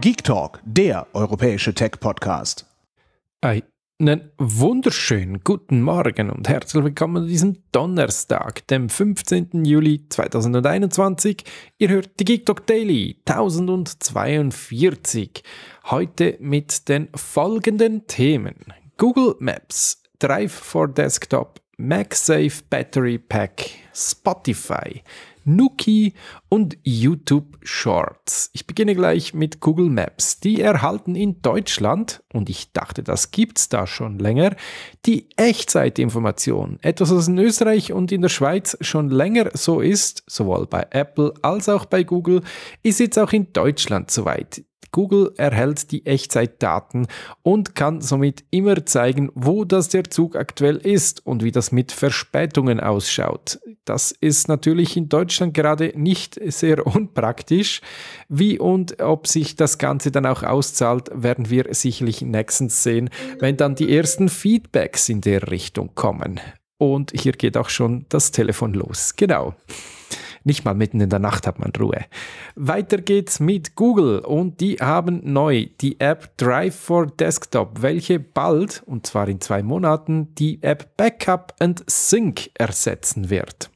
Geek Talk, der europäische Tech-Podcast. Einen wunderschönen guten Morgen und herzlich willkommen an diesem Donnerstag, dem 15. Juli 2021. Ihr hört die Geek Talk Daily 1042. Heute mit den folgenden Themen: Google Maps, Drive for Desktop, MagSafe Battery Pack, Spotify. Nuki und YouTube Shorts. Ich beginne gleich mit Google Maps. Die erhalten in Deutschland, und ich dachte, das gibt's da schon länger, die Echtzeitinformation. Etwas, was in Österreich und in der Schweiz schon länger so ist, sowohl bei Apple als auch bei Google, ist jetzt auch in Deutschland soweit. Google erhält die Echtzeitdaten und kann somit immer zeigen, wo das der Zug aktuell ist und wie das mit Verspätungen ausschaut. Das ist natürlich in Deutschland gerade nicht sehr unpraktisch. Wie und ob sich das Ganze dann auch auszahlt, werden wir sicherlich nächstens sehen, wenn dann die ersten Feedbacks in der Richtung kommen. Und hier geht auch schon das Telefon los. Genau. Nicht mal mitten in der Nacht hat man Ruhe. Weiter geht's mit Google und die haben neu die App Drive for Desktop, welche bald, und zwar in zwei Monaten, die App Backup and Sync ersetzen wird.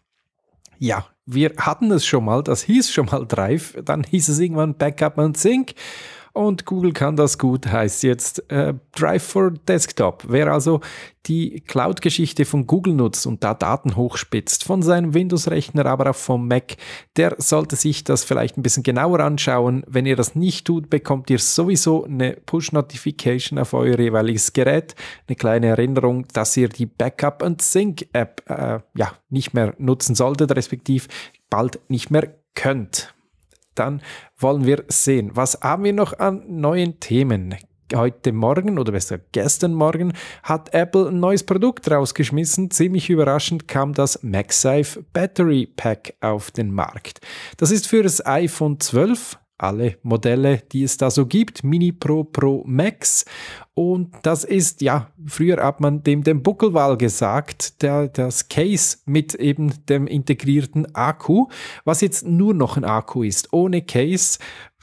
Ja, wir hatten es schon mal, das hieß schon mal Drive, dann hieß es irgendwann Backup und Sync und Google kann das gut, heißt jetzt äh, Drive for Desktop. Wer also die Cloud-Geschichte von Google nutzt und da Daten hochspitzt, von seinem Windows-Rechner, aber auch vom Mac, der sollte sich das vielleicht ein bisschen genauer anschauen. Wenn ihr das nicht tut, bekommt ihr sowieso eine Push-Notification auf euer jeweiliges Gerät, eine kleine Erinnerung, dass ihr die Backup- und Sync-App äh, ja, nicht mehr nutzen solltet, respektive bald nicht mehr könnt dann wollen wir sehen, was haben wir noch an neuen Themen? heute Morgen oder besser gestern Morgen hat Apple ein neues Produkt rausgeschmissen. Ziemlich überraschend kam das MagSafe Battery Pack auf den Markt. Das ist für das iPhone 12 alle Modelle, die es da so gibt, Mini Pro Pro Max. Und das ist, ja, früher hat man dem den Buckelwal gesagt, der, das Case mit eben dem integrierten Akku, was jetzt nur noch ein Akku ist, ohne Case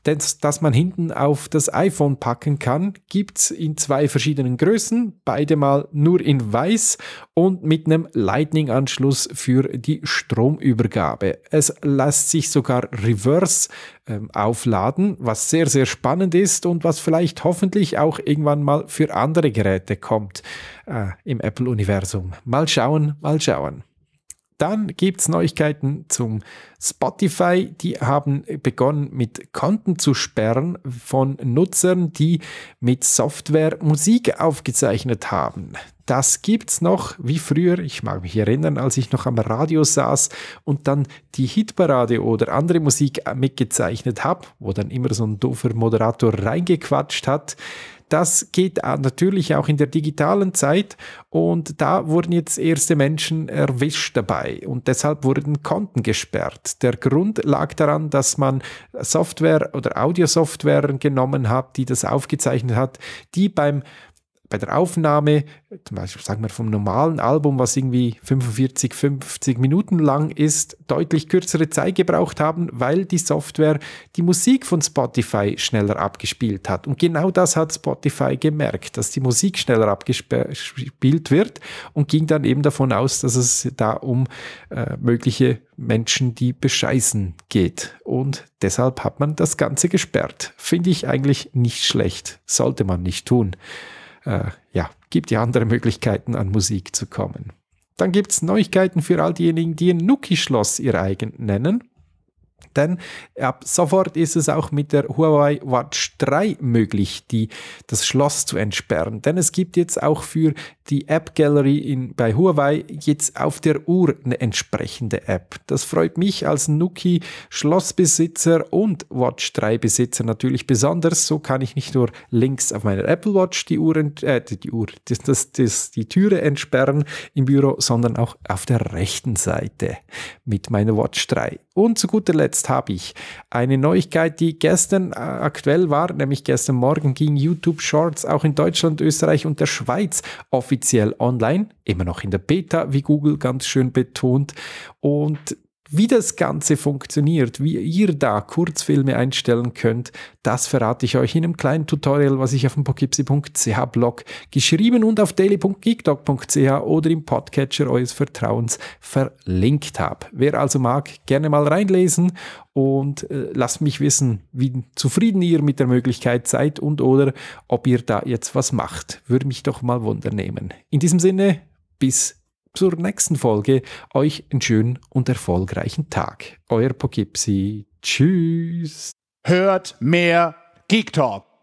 das, das man hinten auf das iPhone packen kann, gibt es in zwei verschiedenen Größen, beide mal nur in weiß und mit einem Lightning-Anschluss für die Stromübergabe. Es lässt sich sogar reverse ähm, aufladen, was sehr, sehr spannend ist und was vielleicht hoffentlich auch irgendwann mal für andere Geräte kommt äh, im Apple-Universum. Mal schauen, mal schauen. Dann gibt es Neuigkeiten zum Spotify. Die haben begonnen mit Konten zu sperren von Nutzern, die mit Software Musik aufgezeichnet haben. Das gibt's noch wie früher. Ich mag mich erinnern, als ich noch am Radio saß und dann die Hitparade oder andere Musik mitgezeichnet habe, wo dann immer so ein doofer Moderator reingequatscht hat. Das geht natürlich auch in der digitalen Zeit und da wurden jetzt erste Menschen erwischt dabei und deshalb wurden Konten gesperrt. Der Grund lag daran, dass man Software oder Audiosoftware genommen hat, die das aufgezeichnet hat, die beim bei der Aufnahme, zum Beispiel sagen wir vom normalen Album, was irgendwie 45, 50 Minuten lang ist, deutlich kürzere Zeit gebraucht haben, weil die Software die Musik von Spotify schneller abgespielt hat. Und genau das hat Spotify gemerkt, dass die Musik schneller abgespielt wird und ging dann eben davon aus, dass es da um äh, mögliche Menschen, die bescheißen geht. Und deshalb hat man das Ganze gesperrt. Finde ich eigentlich nicht schlecht. Sollte man nicht tun äh, ja, gibt ja andere Möglichkeiten, an Musik zu kommen. Dann gibt es Neuigkeiten für all diejenigen, die ein Nuki-Schloss ihr eigen nennen denn ab sofort ist es auch mit der Huawei Watch 3 möglich, die, das Schloss zu entsperren. Denn es gibt jetzt auch für die App Gallery in, bei Huawei jetzt auf der Uhr eine entsprechende App. Das freut mich als Nuki Schlossbesitzer und Watch 3 Besitzer natürlich besonders. So kann ich nicht nur links auf meiner Apple Watch die Uhr, äh, die Uhr, das, das, das, die Türe entsperren im Büro, sondern auch auf der rechten Seite mit meiner Watch 3. Und zu guter Letzt jetzt habe ich eine Neuigkeit, die gestern äh, aktuell war, nämlich gestern Morgen ging YouTube Shorts auch in Deutschland, Österreich und der Schweiz offiziell online, immer noch in der Beta, wie Google ganz schön betont. Und wie das Ganze funktioniert, wie ihr da Kurzfilme einstellen könnt, das verrate ich euch in einem kleinen Tutorial, was ich auf dem pokipsi.ch Blog geschrieben und auf daily.geekdog.ch oder im Podcatcher eures Vertrauens verlinkt habe. Wer also mag, gerne mal reinlesen und äh, lasst mich wissen, wie zufrieden ihr mit der Möglichkeit seid und oder ob ihr da jetzt was macht. Würde mich doch mal wundern nehmen. In diesem Sinne, bis zur nächsten Folge. Euch einen schönen und erfolgreichen Tag. Euer Pogipsi. Tschüss. Hört mehr Geek Talk.